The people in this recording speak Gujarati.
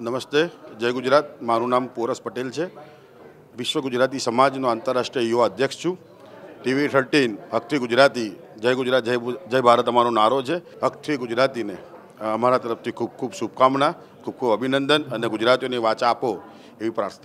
નમસ્તે જય ગુજરાત મારું નામ પોરસ પટેલ છે વિશ્વ ગુજરાતી સમાજનો આંતરરાષ્ટ્રીય યુવા અધ્યક્ષ છું ટીવી થર્ટીન હકથી ગુજરાતી જય ગુજરાત જય જય ભારત અમારો નારો છે હકથી ગુજરાતીને અમારા તરફથી ખૂબ ખૂબ શુભકામના ખૂબ ખૂબ અભિનંદન અને ગુજરાતીઓને વાચા આપો એવી પ્રાર્થના